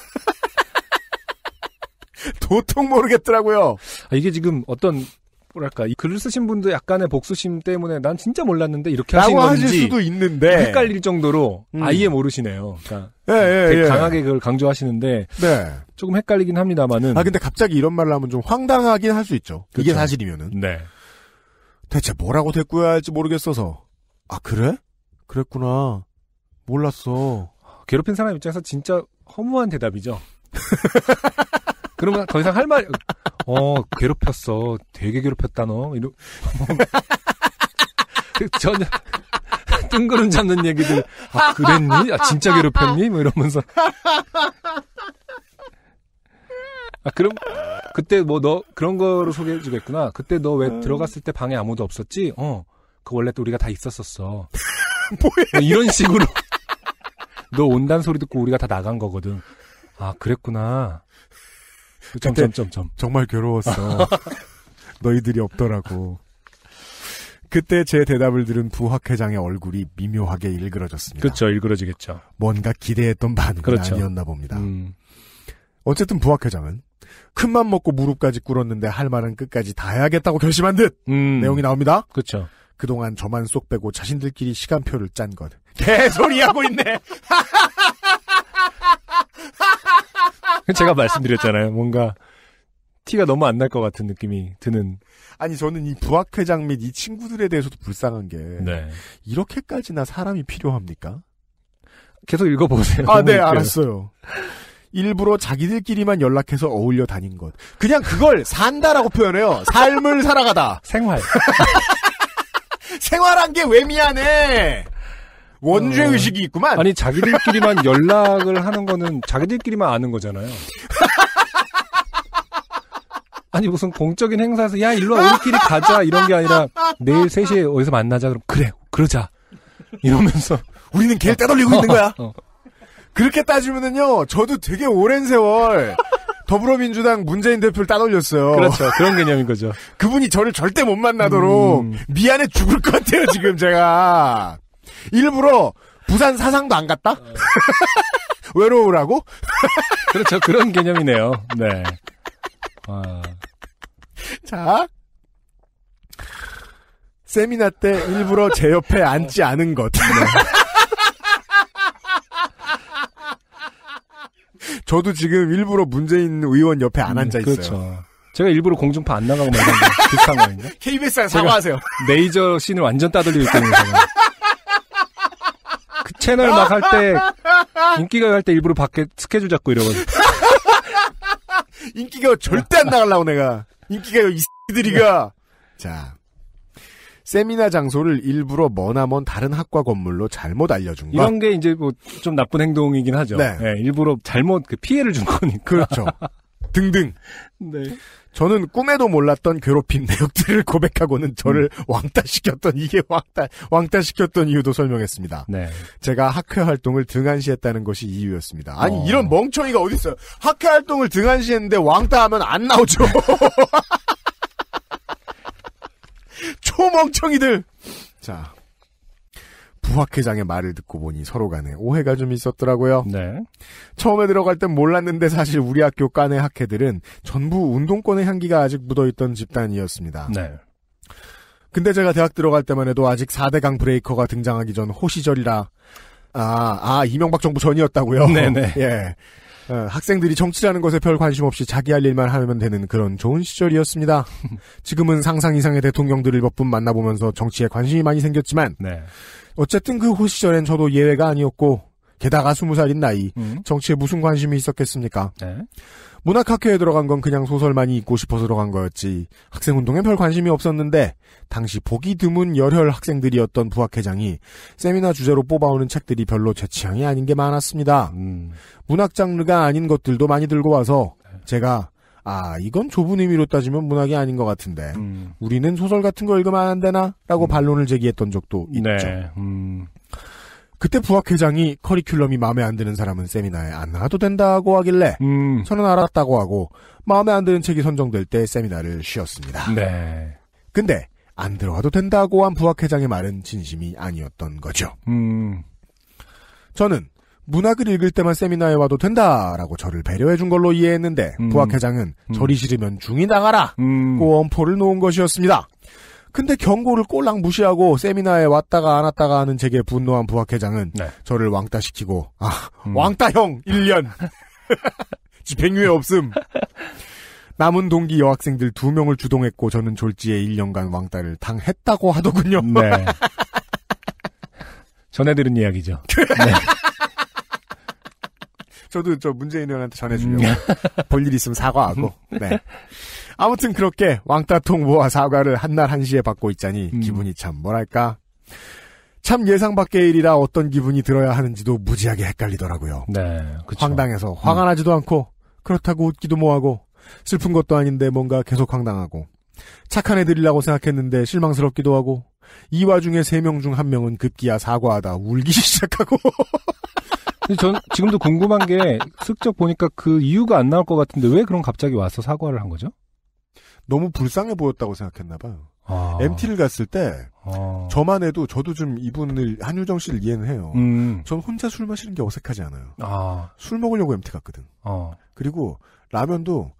도통 모르겠더라고요. 아, 이게 지금 어떤 뭐랄까 이 글을 쓰신 분도 약간의 복수심 때문에 난 진짜 몰랐는데 이렇게 하신 건지 하실 수도 있는데 헷갈릴 정도로 음. 아예 모르시네요. 그러니까 예, 예, 되게 예. 강하게 그걸 강조하시는데 네. 조금 헷갈리긴 합니다만은. 아 근데 갑자기 이런 말을 하면 좀 황당하긴 할 수 있죠. 그렇 이게 그렇죠. 사실이면은. 네. 대체 뭐라고 대꾸해야 할지 모르겠어서. 아 그래? 그랬구나. 몰랐어. 괴롭힌 사람 입장에서 진짜 허무한 대답이죠. 그러면 더 이상 할 말, 어, 괴롭혔어. 되게 괴롭혔다, 너. 이러, 뭐. 전혀, 뜬구름 잡는 얘기들, 아, 그랬니? 아, 진짜 괴롭혔니? 뭐 이러면서. 아, 그럼, 그때 뭐 너, 그런 거로 소개해주겠구나. 그때 너 왜 들어갔을 때 방에 아무도 없었지? 어, 그 원래 또 우리가 다 있었었어. 뭐야? 뭐 이런 식으로. 너 온단 소리 듣고 우리가 다 나간 거거든. 아, 그랬구나. 점점점점. 정말 괴로웠어. 너희들이 없더라고. 그때 제 대답을 들은 부학회장의 얼굴이 미묘하게 일그러졌습니다. 그렇죠. 일그러지겠죠. 뭔가 기대했던 반응이 그렇죠. 아니었나 봅니다. 음. 어쨌든 부학회장은 큰 맘 먹고 무릎까지 꿇었는데 할 말은 끝까지 다 해야겠다고 결심한 듯 음. 내용이 나옵니다. 그렇죠. 그동안 저만 쏙 빼고 자신들끼리 시간표를 짠 것. 개소리 하고 있네. 제가 말씀드렸잖아요. 뭔가 티가 너무 안 날 것 같은 느낌이 드는. 아니 저는 이 부학회장 및 이 친구들에 대해서도 불쌍한 게 네. 이렇게까지나 사람이 필요합니까? 계속 읽어보세요. 아, 네, 알았어요. 일부러 자기들끼리만 연락해서 어울려 다닌 것. 그냥 그걸 산다라고 표현해요. 삶을 살아가다. 생활. 생활한 게 왜 미안해? 원죄 의식이 어. 있구만. 아니 자기들끼리만 연락을 하는 거는 자기들끼리만 아는 거잖아요. 아니 무슨 공적인 행사에서 야 일로 와 우리끼리 가자 이런 게 아니라 내일 3시에 어디서 만나자 그럼 그래 그러자 이러면서 우리는 개를 따돌리고 있는 거야. 어, 어. 그렇게 따지면은요 저도 되게 오랜 세월 더불어민주당 문재인 대표를 따돌렸어요. 그렇죠. 그런 개념인 거죠. 그분이 저를 절대 못 만나도록 음... 미안해 죽을 것 같아요 지금 제가. 일부러 부산 사상도 안 갔다? 어... 외로우라고? 그렇죠. 그런 개념이네요. 네. 아... 자. 세미나 때 일부러 제 옆에 앉지 않은 것. 네. 저도 지금 일부러 문재인 의원 옆에 안 음, 앉아 있어요. 그렇죠. 제가 일부러 공중파 안 나가고 말하는 비슷한 거아닌가 KBS랑 사과하세요. 네이저 씬을 완전 따돌리고 있거든요. 채널 막 할 때 인기가 갈때 일부러 밖에 스케줄 잡고 이러거든. 인기가 절대 안 나가려고 내가. 인기가요 이 새끼들이가. 네. 자. 세미나 장소를 일부러 머나먼 다른 학과 건물로 잘못 알려준 거. 이런 게 이제 뭐 좀 나쁜 행동이긴 하죠. 네. 네 일부러 잘못 그 피해를 준 거니까. 그렇죠. 등등. 네. 저는 꿈에도 몰랐던 괴롭힘 내역들을 고백하고는 저를 음. 왕따시켰던 이게 왕따 왕따시켰던 이유도 설명했습니다. 네. 제가 학회 활동을 등한시했다는 것이 이유였습니다. 아니 어. 이런 멍청이가 어디 있어요? 학회 활동을 등한시했는데 왕따하면 안 나오죠. 초멍청이들. 자, 부학회장의 말을 듣고 보니 서로 간에 오해가 좀 있었더라고요. 네. 처음에 들어갈 땐 몰랐는데 사실 우리 학교 간의 학회들은 전부 운동권의 향기가 아직 묻어있던 집단이었습니다. 네. 근데 제가 대학 들어갈 때만 해도 아직 4대강 브레이커가 등장하기 전 호시절이라 아, 아, 이명박 정부 전이었다고요? 네네. 예. 어, 학생들이 정치라는 것에 별 관심 없이 자기 할 일만 하면 되는 그런 좋은 시절이었습니다. 지금은 상상 이상의 대통령들을 몇 분 만나보면서 정치에 관심이 많이 생겼지만 네. 어쨌든 그 후 시절엔 저도 예외가 아니었고 게다가 스무 살인 나이 음. 정치에 무슨 관심이 있었겠습니까? 네. 문학학회에 들어간 건 그냥 소설만이 읽고 싶어서 들어간 거였지 학생운동에 별 관심이 없었는데 당시 보기 드문 열혈 학생들이었던 부학회장이 세미나 주제로 뽑아오는 책들이 별로 제 취향이 아닌 게 많았습니다. 음. 문학 장르가 아닌 것들도 많이 들고 와서 제가 아 이건 좁은 의미로 따지면 문학이 아닌 것 같은데 음. 우리는 소설 같은 거 읽으면 안 되나? 라고 음. 반론을 제기했던 적도 네. 있죠. 네. 그때 부학회장이 커리큘럼이 마음에 안 드는 사람은 세미나에 안 나와도 된다고 하길래 음. 저는 알았다고 하고 마음에 안 드는 책이 선정될 때 세미나를 쉬었습니다. 네. 근데 안들어와도 된다고 한 부학회장의 말은 진심이 아니었던 거죠. 음. 저는 문학을 읽을 때만 세미나에 와도 된다라고 저를 배려해 준 걸로 이해했는데 음. 부학회장은 음. 저리 싫으면 중이 나가라 음. 고원포를 놓은 것이었습니다. 근데 경고를 꼴랑 무시하고 세미나에 왔다가 안 왔다가 하는 제게 분노한 부학회장은 네. 저를 왕따시키고 아 음. 왕따형 1년 집행유예 없음 남은 동기 여학생들 두 명을 주동했고 저는 졸지에 1년간 왕따를 당했다고 하더군요. 네. 전해 드린 이야기죠. 네. 네. 저도 저 문재인 의원한테 전해주려고 음. 볼일 있으면 사과하고. 네. 아무튼 그렇게 왕따통 모아 사과를 한 날 한시에 받고 있자니 음. 기분이 참 뭐랄까. 참 예상 밖의 일이라 어떤 기분이 들어야 하는지도 무지하게 헷갈리더라고요. 네, 그쵸. 황당해서 화가 음. 나지도 않고 그렇다고 웃기도 뭐하고 슬픈 것도 아닌데 뭔가 계속 황당하고 착한 애들이라고 생각했는데 실망스럽기도 하고 이 와중에 세 명 중 한 명은 급기야 사과하다 울기 시작하고 근데 전 지금도 궁금한 게 슥적 보니까 그 이유가 안 나올 것 같은데 왜 그런 갑자기 와서 사과를 한 거죠? 너무 불쌍해 보였다고 생각했나 봐요. 아. MT를 갔을 때 아. 저만 해도 저도 좀 이분을 한유정 씨를 이해는 해요. 음. 전 혼자 술 마시는 게 어색하지 않아요. 아. 술 먹으려고 MT 갔거든. 어. 그리고 라면도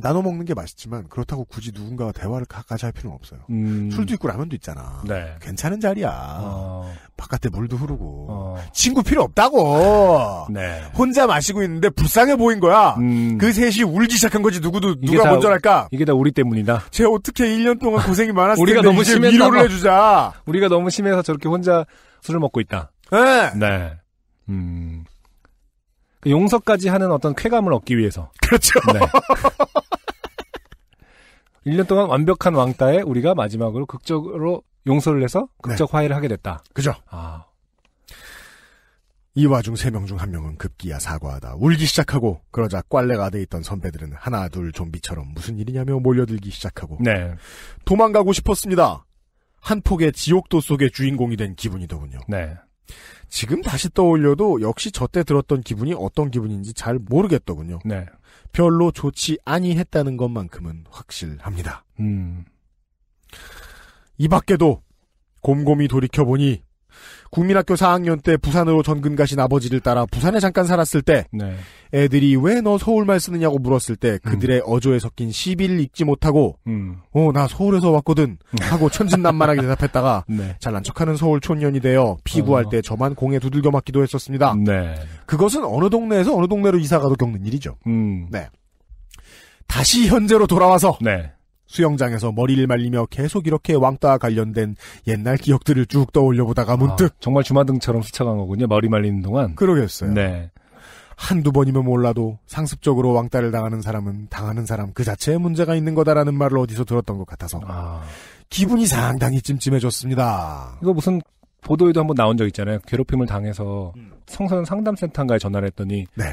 나눠 먹는 게 맛있지만 그렇다고 굳이 누군가와 대화를 가까이 할 필요는 없어요. 음. 술도 있고 라면도 있잖아. 네. 괜찮은 자리야. 어. 바깥에 물도 흐르고 어. 친구 필요 없다고. 네. 혼자 마시고 있는데 불쌍해 보인 거야. 음. 그 셋이 울기 시작한 거지 누구도 누가 먼저 할까? 이게 다 우리 때문이다. 쟤 어떻게 1년 동안 고생이 많았을 우리가 너무 심해서 위로를 해주자. 우리가 너무 심해서 저렇게 혼자 술을 먹고 있다. 네. 네. 음. 그 용서까지 하는 어떤 쾌감을 얻기 위해서. 그렇죠. 네. 1년 동안 완벽한 왕따에 우리가 마지막으로 극적으로 용서를 해서 네. 극적 네. 화해를 하게 됐다. 그죠. 아. 이 와중 세 명 중 한 명은 급기야 사과하다 울기 시작하고 그러자 꽐레가 돼 있던 선배들은 하나 둘 좀비처럼 무슨 일이냐며 몰려들기 시작하고 네. 도망가고 싶었습니다. 한 폭의 지옥도 속의 주인공이 된 기분이더군요. 네. 지금 다시 떠올려도 역시 저 때 들었던 기분이 어떤 기분인지 잘 모르겠더군요. 네. 별로 좋지 아니했다는 것만큼은 확실합니다. 음. 이 밖에도 곰곰이 돌이켜보니 국민학교 4학년 때 부산으로 전근 가신 아버지를 따라 부산에 잠깐 살았을 때 네. 애들이 왜 너 서울말 쓰느냐고 물었을 때 음. 그들의 음. 어조에 섞인 시비를 읽지 못하고 음. 어나 서울에서 왔거든 음. 하고 천진난만하게 대답했다가 네. 잘난 척하는 서울 촌년이 되어 피구할 어. 때 저만 공에 두들겨 맞기도 했었습니다. 네. 그것은 어느 동네에서 어느 동네로 이사가도 겪는 일이죠. 음. 네. 다시 현재로 돌아와서 네. 수영장에서 머리를 말리며 계속 이렇게 왕따 와 관련된 옛날 기억들을 쭉 떠올려 보다가 문득 아, 정말 주마등처럼 스쳐간 거군요. 머리 말리는 동안. 그러겠어요. 네. 한두 번이면 몰라도 상습적으로 왕따를 당하는 사람은 당하는 사람 그 자체에 문제가 있는 거다라는 말을 어디서 들었던 것 같아서 아. 기분이 상당히 찜찜해졌습니다. 이거 무슨 보도에도 한번 나온 적 있잖아요. 괴롭힘을 당해서 음. 성선 상담센터인가에 전화를 했더니 네.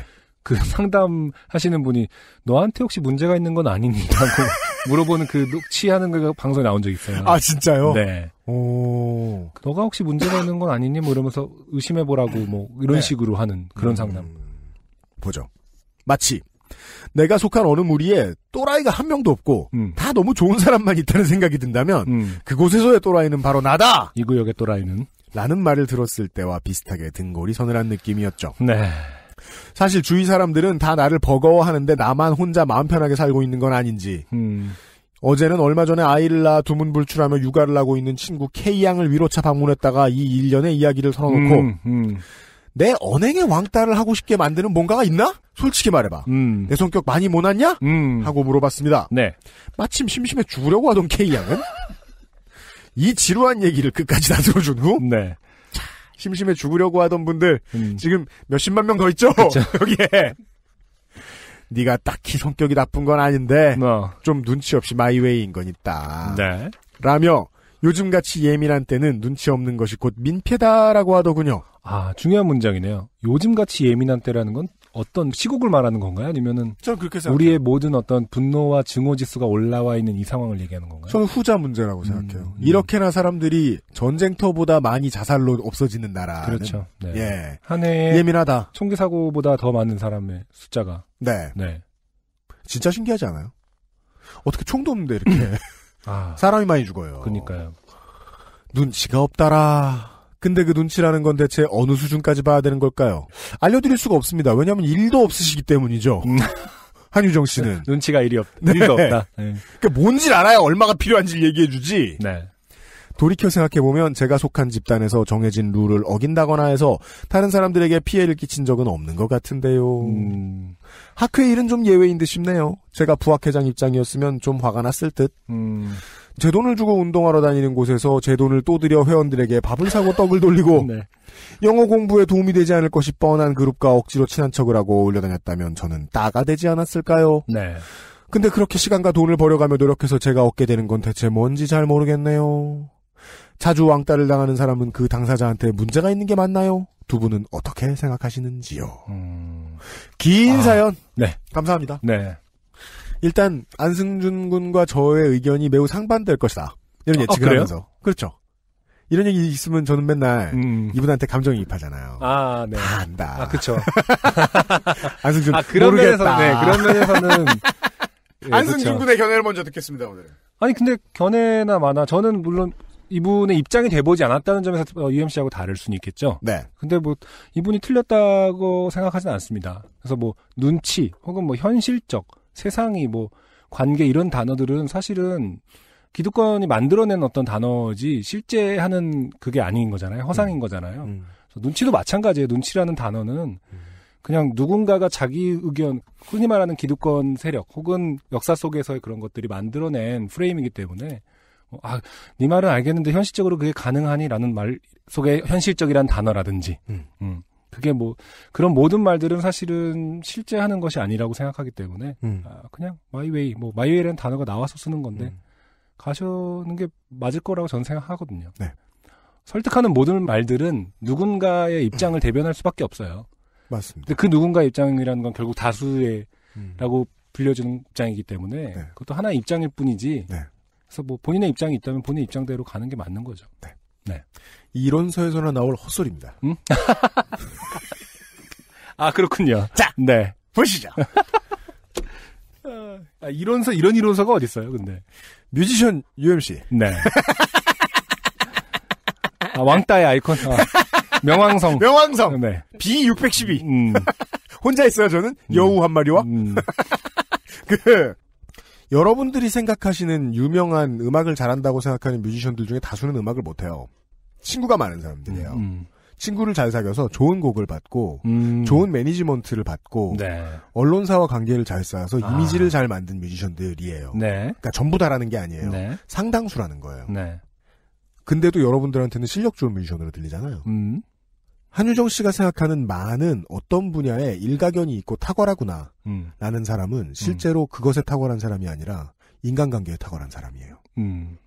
그 상담하시는 분이 너한테 혹시 문제가 있는 건 아니니라고 물어보는 그 녹취하는 그 방송에 나온 적 있어요. 아 진짜요? 네. 오. 너가 혹시 문제가 있는 건 아니니 뭐 이러면서 의심해 보라고 뭐 이런 네. 식으로 하는 그런 음, 상담. 보죠. 마치 내가 속한 어느 무리에 또라이가 한 명도 없고 음. 다 너무 좋은 사람만 있다는 생각이 든다면 음. 그곳에서의 또라이는 바로 나다. 이 구역의 또라이는 라는 말을 들었을 때와 비슷하게 등골이 서늘한 느낌이었죠. 네. 사실 주위 사람들은 다 나를 버거워하는데 나만 혼자 마음 편하게 살고 있는 건 아닌지. 음. 어제는 얼마 전에 아이를 낳아 두문불출하며 육아를 하고 있는 친구 K 양을 위로차 방문했다가 이 일련의 이야기를 털어놓고 음, 음. 내 언행의 왕따를 하고 싶게 만드는 뭔가가 있나? 솔직히 말해봐. 음. 내 성격 많이 모났냐? 음. 하고 물어봤습니다. 네. 마침 심심해 죽으려고 하던 K 양은 이 지루한 얘기를 끝까지 다 들어준 후 네. 심심해 죽으려고 하던 분들 음. 지금 몇십만 명 더 있죠. 그쵸. 여기에 네가 딱히 성격이 나쁜 건 아닌데 어. 좀 눈치 없이 마이웨이인 건 있다. 네. 라며 요즘같이 예민한 때는 눈치 없는 것이 곧 민폐다라고 하더군요. 아 중요한 문장이네요. 요즘같이 예민한 때라는 건 어떤 시국을 말하는 건가요? 아니면은 우리의 모든 어떤 분노와 증오 지수가 올라와 있는 이 상황을 얘기하는 건가요? 저는 후자 문제라고 음, 생각해요. 음. 이렇게나 사람들이 전쟁터보다 많이 자살로 없어지는 나라. 그렇죠. 네. 예. 한해 예민하다. 총기 사고보다 더 많은 사람의 숫자가. 네. 네. 진짜 신기하지 않아요? 어떻게 총도 없는데 이렇게 아, 사람이 많이 죽어요. 그니까요. 러 눈치가 없다라. 근데 그 눈치라는 건 대체 어느 수준까지 봐야 되는 걸까요? 알려드릴 수가 없습니다. 왜냐하면 일도 없으시기 때문이죠. 음. 한유정 씨는 눈치가 일이 없, 네. 일도 없다. 네. 그러니까 뭔지 알아야 얼마가 필요한지 얘기해주지. 네. 돌이켜 생각해보면 제가 속한 집단에서 정해진 룰을 어긴다거나 해서 다른 사람들에게 피해를 끼친 적은 없는 것 같은데요. 음. 학회 일은 좀 예외인 듯 싶네요. 제가 부학회장 입장이었으면 좀 화가 났을 듯. 음. 제 돈을 주고 운동하러 다니는 곳에서 제 돈을 또 들여 회원들에게 밥을 사고 떡을 돌리고 네. 영어 공부에 도움이 되지 않을 것이 뻔한 그룹과 억지로 친한 척을 하고 올려다녔다면 저는 따가 되지 않았을까요? 네. 근데 그렇게 시간과 돈을 버려가며 노력해서 제가 얻게 되는 건 대체 뭔지 잘 모르겠네요. 자주 왕따를 당하는 사람은 그 당사자한테 문제가 있는 게 맞나요? 두 분은 어떻게 생각하시는지요? 음... 긴 아... 사연. 네. 감사합니다. 네. 일단 안승준 군과 저의 의견이 매우 상반될 것이다. 이런 아, 예측을 어, 하면서. 그렇죠. 이런 얘기 있으면 저는 맨날 음. 이분한테 감정이입하잖아요. 아, 네. 다 안다. 아, 그렇죠. 안승준 아, 그런 모르겠다. 면에서는 네, 그런 면에서는 네, 안승준 군의 견해를 먼저 듣겠습니다 오늘. 아니 근데 견해나 많아. 저는 물론 이분의 입장이 돼보지 않았다는 점에서 UMC하고 어, 다를 수는 있겠죠. 네. 근데 뭐 이분이 틀렸다고 생각하진 않습니다. 그래서 뭐 눈치 혹은 뭐 현실적 세상이 뭐 관계 이런 단어들은 사실은 기득권이 만들어낸 어떤 단어지 실제 하는 그게 아닌 거잖아요. 허상인 음. 거잖아요. 음. 눈치도 마찬가지예요. 눈치라는 단어는 음. 그냥 누군가가 자기 의견, 흔히 말하는 기득권 세력 혹은 역사 속에서의 그런 것들이 만들어낸 프레임이기 때문에 뭐, 아, 네 말은 알겠는데 현실적으로 그게 가능하니라는 말 속에 현실적이란 단어라든지 음. 음. 그게 뭐 그런 모든 말들은 사실은 실제 하는 것이 아니라고 생각하기 때문에 음. 아, 그냥 마이웨이 뭐 마이웨이라는 단어가 나와서 쓰는 건데 음. 가셔는 게 맞을 거라고 저는 생각하거든요. 네. 설득하는 모든 말들은 누군가의 입장을 대변할 수밖에 없어요. 맞습니다. 근데 그 누군가의 입장이라는 건 결국 다수의라고 음. 불려지는 입장이기 때문에 네. 그것도 하나의 입장일 뿐이지. 네. 그래서 뭐 본인의 입장이 있다면 본인 의 입장대로 가는 게 맞는 거죠. 네. 네. 이론서에서나 나올 헛소리입니다. 음? 아 그렇군요. 자, 네 보시죠. 아, 이론서 이런 이론서가 어딨어요 근데 뮤지션 UMC. 네. 아, 왕따의 아이콘. 아, 명왕성. 명왕성. 네. B612. 음. 혼자 있어요, 저는. 음. 여우 한 마리와. 음. 그, 여러분들이 생각하시는 유명한 음악을 잘한다고 생각하는 뮤지션들 중에 다수는 음악을 못해요. 친구가 많은 사람들이에요. 음, 음. 친구를 잘 사귀어서 좋은 곡을 받고 음. 좋은 매니지먼트를 받고 네. 언론사와 관계를 잘 쌓아서 아. 이미지를 잘 만든 뮤지션들이에요. 네. 그러니까 전부 다라는 게 아니에요. 네. 상당수라는 거예요. 네. 근데도 여러분들한테는 실력 좋은 뮤지션으로 들리잖아요. 음. 한유정 씨가 생각하는 많은 어떤 분야에 일가견이 있고 탁월하구나 음. 라는 사람은 음. 실제로 그것에 탁월한 사람이 아니라 인간관계에 탁월한 사람이에요. 음.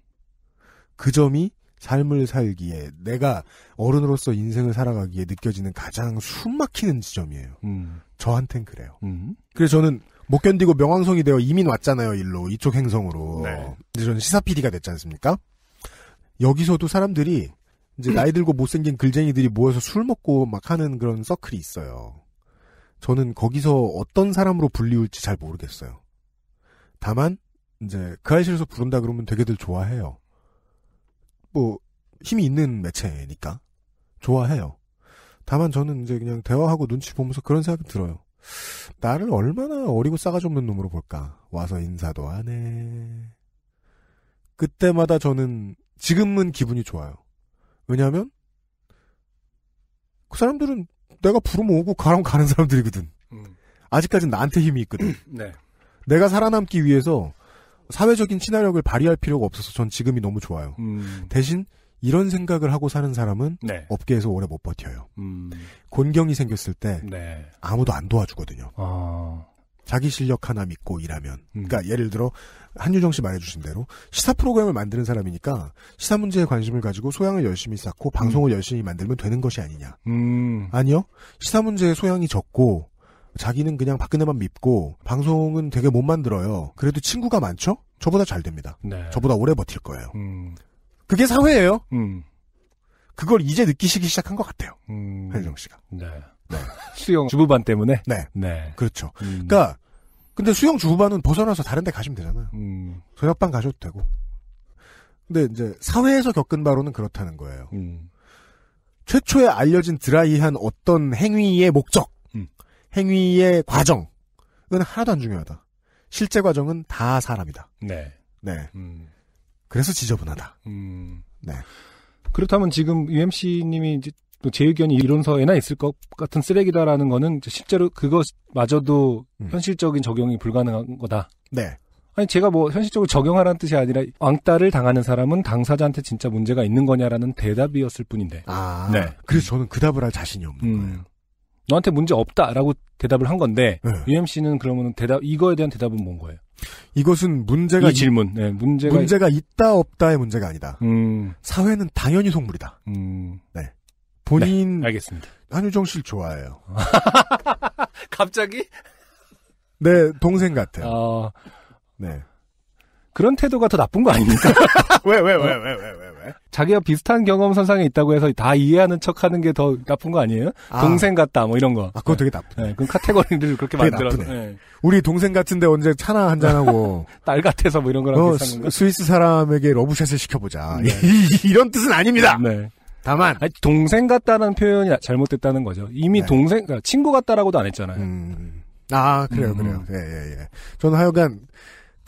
그 점이 삶을 살기에 내가 어른으로서 인생을 살아가기에 느껴지는 가장 숨막히는 지점이에요. 음. 저한텐 그래요. 음. 그래서 저는 못 견디고 명왕성이 되어 이민 왔잖아요, 일로. 이쪽 행성으로. 네. 이제 저는 시사 PD가 됐지 않습니까? 여기서도 사람들이 이제 나이 들고 못생긴 글쟁이들이 모여서 술 먹고 막 하는 그런 서클이 있어요. 저는 거기서 어떤 사람으로 불리울지 잘 모르겠어요. 다만 이제 그 아이실에서 부른다 그러면 되게들 좋아해요. 뭐 힘이 있는 매체니까 좋아해요. 다만 저는 이제 그냥 대화하고 눈치 보면서 그런 생각이 들어요. 나를 얼마나 어리고 싸가지 없는 놈으로 볼까. 와서 인사도 안 해. 그때마다 저는 지금은 기분이 좋아요. 왜냐하면 그 사람들은 내가 부르면 오고 가라면 가는 사람들이거든. 음. 아직까지는 나한테 힘이 있거든. 네. 내가 살아남기 위해서 사회적인 친화력을 발휘할 필요가 없어서 전 지금이 너무 좋아요. 음. 대신 이런 생각을 하고 사는 사람은 네. 업계에서 오래 못 버텨요. 음. 곤경이 생겼을 때 네. 아무도 안 도와주거든요. 아. 자기 실력 하나 믿고 일하면. 음. 그러니까 예를 들어 한유정 씨 말해주신 대로 시사 프로그램을 만드는 사람이니까 시사 문제에 관심을 가지고 소양을 열심히 쌓고 방송을 음. 열심히 만들면 되는 것이 아니냐. 음. 아니요. 시사 문제에 소양이 적고 자기는 그냥 박근혜만 믿고 방송은 되게 못 만들어요. 그래도 친구가 많죠? 저보다 잘 됩니다. 네. 저보다 오래 버틸 거예요. 음. 그게 사회예요. 음. 그걸 이제 느끼시기 시작한 것 같아요. 음. 한정 씨가. 네. 네. 수영 주부반 때문에. 네. 네. 그렇죠. 음. 그러니까 근데 수영 주부반은 벗어나서 다른데 가시면 되잖아요. 음. 저녁반 가셔도 되고. 근데 이제 사회에서 겪은 바로는 그렇다는 거예요. 음. 최초에 알려진 드라이한 어떤 행위의 목적. 행위의 과정은 하나도 안 중요하다. 실제 과정은 다 사람이다. 네. 네. 음. 그래서 지저분하다. 음. 네. 그렇다면 지금 UMC님이 이제 또제 의견이 이론서에나 있을 것 같은 쓰레기다라는 거는 실제로 그것마저도 음. 현실적인 적용이 불가능한 거다. 네. 아니 제가 뭐 현실적으로 적용하라는 뜻이 아니라 왕따를 당하는 사람은 당사자한테 진짜 문제가 있는 거냐라는 대답이었을 뿐인데. 아, 네. 그래서 저는 그 답을 할 자신이 없는 음. 거예요. 너한테 문제 없다라고 대답을 한 건데 네. UMC는 그러면 대답 이거에 대한 대답은 뭔 거예요? 이것은 문제가 이 질문. 네, 문제가, 문제가 있다 없다의 문제가 아니다. 음. 사회는 당연히 속물이다. 음. 네. 본인 네, 알겠습니다. 한유정 씨를 좋아해요. 갑자기? 네, 동생 같아요. 어... 네. 그런 태도가 더 나쁜 거 아닙니까? 왜, 왜, 왜, 왜, 왜, 왜, 왜? 자기가 비슷한 경험 선상에 있다고 해서 다 이해하는 척 하는 게 더 나쁜 거 아니에요? 아. 동생 같다, 뭐 이런 거. 아, 그거 되게 나쁘네. 네, 그 카테고리를 그렇게 만들어서. 네. 우리 동생 같은데 언제 차나 한잔하고. 딸 같아서 뭐 이런 거랑 어, 비슷한 건가? 스위스 사람에게 러브샷을 시켜보자. 네. 이런 뜻은 아닙니다! 네. 다만 아니, 동생 같다는 표현이 잘못됐다는 거죠. 이미 네. 동생 그러니까 친구 같다라고도 안 했잖아요. 음. 아 그래요 음. 그래요. 예예 예, 예, 저는 하여간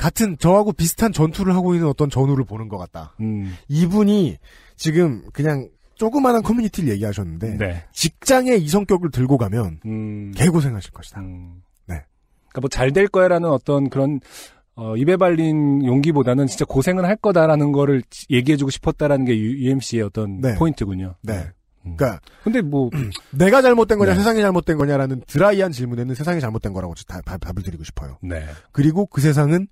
같은 저하고 비슷한 전투를 하고 있는 어떤 전우를 보는 것 같다. 음. 이분이 지금 그냥 조그마한 커뮤니티를 얘기하셨는데 네. 직장에 이 성격을 들고 가면 음. 개고생하실 것이다. 음. 네. 그러니까 뭐 잘 될 거야라는 어떤 그런 어, 입에 발린 용기보다는 진짜 고생은 할 거다라는 거를 얘기해주고 싶었다라는 게 UMC의 어떤 네. 포인트군요. 네. 네. 음. 그니까 근데 뭐 내가 잘못된 거냐 네. 세상이 잘못된 거냐라는 드라이한 질문에는 세상이 잘못된 거라고 다, 답을 드리고 싶어요. 네. 그리고 그 세상은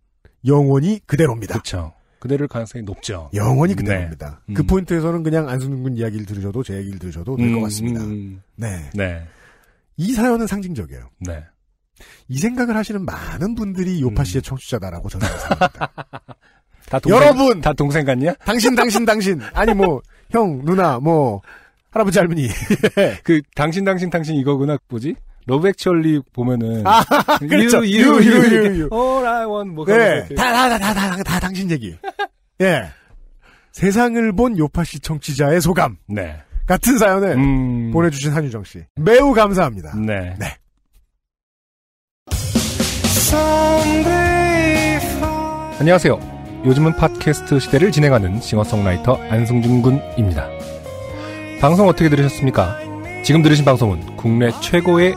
영원히 그대로입니다. 그렇죠. 그대로일 가능성이 높죠. 영원히 네. 그대로입니다. 네. 음. 그 포인트에서는 그냥 안순근 군 이야기를 들으셔도 제 얘기를 들으셔도 될것 음, 같습니다. 음. 네. 네. 이 사연은 상징적이에요. 네. 이 생각을 하시는 많은 분들이 요파 음. 씨의 청취자다라고 저는 생각합니다. 여러분 다 동생 같냐? 당신 당신 당신 아니 뭐형 누나 뭐 할아버지 할머니 그 당신 당신 당신 이거구나 뭐지? 러브 액츄얼리 보면은 아, 그렇죠. 유유 유유 어라 원뭐 네. 다다다 다 다 다 당신 얘기. 예. 세상을 본 요파 씨 청취자의 소감. 네. 같은 사연을 음... 보내주신 한유정 씨 매우 감사합니다. 네. 네. 안녕하세요. 요즘은 팟캐스트 시대를 진행하는 싱어송라이터 안승준 군입니다. 방송 어떻게 들으셨습니까? 지금 들으신 방송은 국내 최고의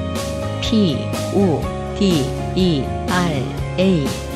P O D E R A